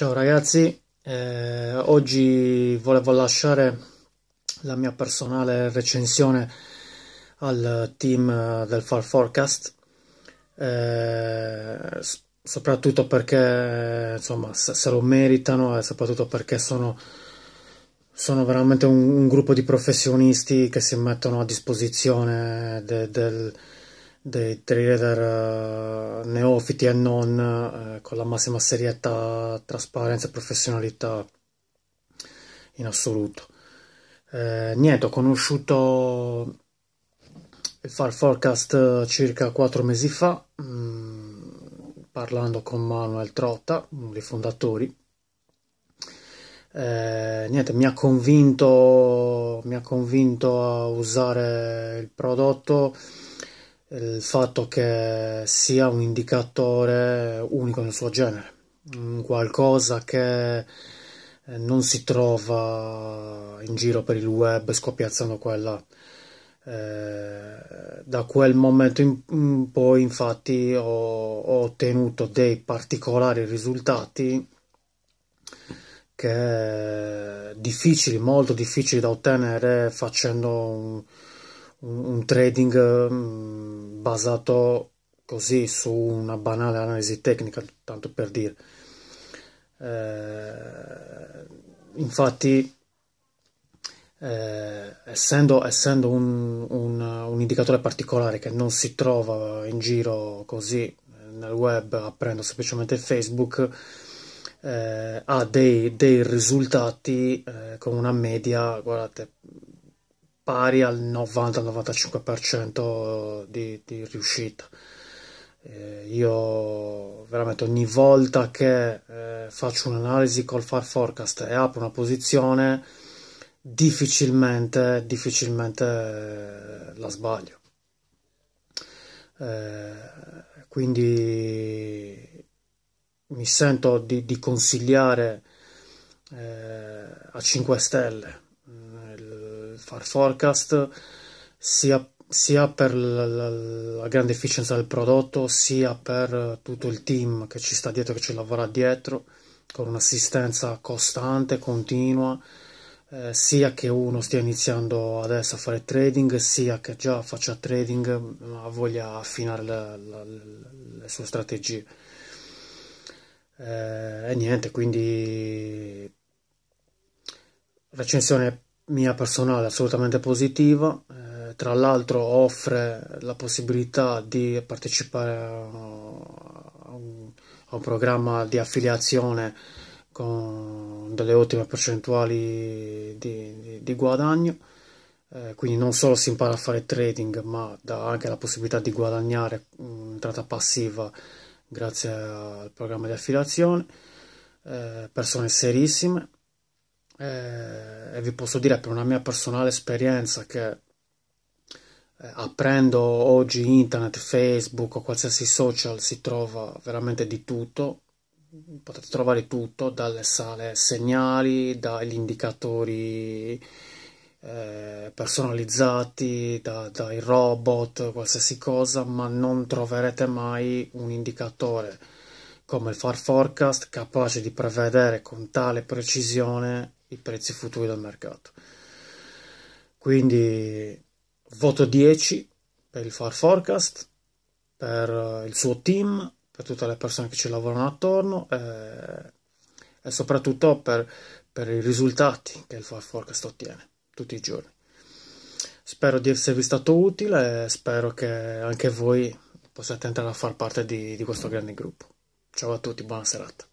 Ciao ragazzi, eh, oggi volevo lasciare la mia personale recensione al team del Far Forecast, eh, soprattutto perché insomma, se, lo meritano e soprattutto perché sono, sono veramente un, un, gruppo di professionisti che si mettono a disposizione de, del dei trader eh, neofiti e non eh, con la massima serietà, trasparenza e professionalità in assoluto. Eh, niente, ho conosciuto il Far Forecast circa quattro mesi fa, mh, mm, parlando con Manuel Trotta, uno dei fondatori. Eh, niente, mi ha, convinto, mi ha convinto a usare il prodotto il fatto che sia un indicatore unico nel suo genere, qualcosa che eh, non si trova in giro per il web scoppiazzando quella. Eh, da quel momento in, in poi infatti ho, ho, ottenuto dei particolari risultati che difficili, molto difficili da ottenere facendo un, un, un trading mh, ehm, basato così su una banale analisi tecnica, tanto per dire. Eh, infatti, eh, essendo, essendo un, un, un, indicatore particolare che non si trova in giro così eh, nel web, aprendo semplicemente Facebook, eh, ha dei, dei risultati eh, con una media, guardate, pari al 90-95% di, di, riuscita. Eh, io veramente ogni volta che eh, faccio un'analisi col far forecast e apro una posizione, difficilmente, difficilmente eh, la sbaglio. Eh, quindi mi sento di, di consigliare eh, a 5 stelle far forecast sia, sia per la, la, la, grande efficienza del prodotto, sia per eh, tutto il team che ci sta dietro, che ci lavora dietro, con un'assistenza costante, continua, eh, sia che uno stia iniziando adesso a fare trading, sia che già faccia trading, ma voglia affinare le, le, le sue strategie. Eh, e niente, quindi recensione mia personale assolutamente positiva, eh, tra l'altro offre la possibilità di partecipare a un, a un programma di affiliazione con delle ottime percentuali di, di, di guadagno, eh, quindi non solo si impara a fare trading ma dà anche la possibilità di guadagnare un'entrata passiva grazie al programma di affiliazione, eh, persone serissime eh, e vi posso dire per una mia personale esperienza che eh, aprendo oggi internet, Facebook o qualsiasi social si trova veramente di tutto, potete trovare tutto dalle sale segnali, dagli indicatori eh, personalizzati, da, dai robot, qualsiasi cosa, ma non troverete mai un indicatore come il Far Forecast capace di prevedere con tale precisione i prezzi futuri del mercato. Quindi voto 10 per il Far Forecast, per eh, il suo team, per tutte le persone che ci lavorano attorno eh, e soprattutto per, per, i risultati che il Far Forecast ottiene tutti i giorni. Spero di esservi stato utile e spero che anche voi possiate entrare a far parte di, di questo grande gruppo. Ciao a tutti, buona serata.